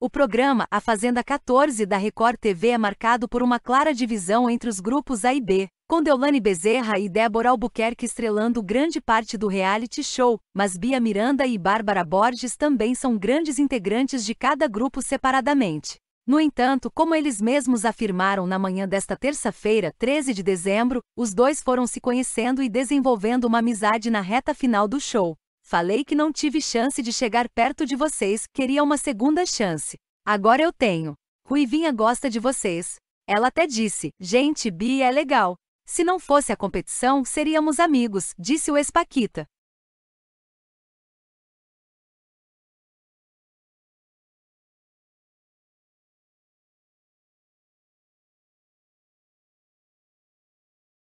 O programa A Fazenda 14 da Record TV é marcado por uma clara divisão entre os grupos A e B, com Deolane Bezerra e Débora Albuquerque estrelando grande parte do reality show, mas Bia Miranda e Bárbara Borges também são grandes integrantes de cada grupo separadamente. No entanto, como eles mesmos afirmaram na manhã desta terça-feira, 13 de dezembro, os dois foram se conhecendo e desenvolvendo uma amizade na reta final do show. Falei que não tive chance de chegar perto de vocês, queria uma segunda chance. Agora eu tenho. Ruivinha gosta de vocês. Ela até disse: Gente, Bi é legal. Se não fosse a competição, seríamos amigos, disse o Espaquita.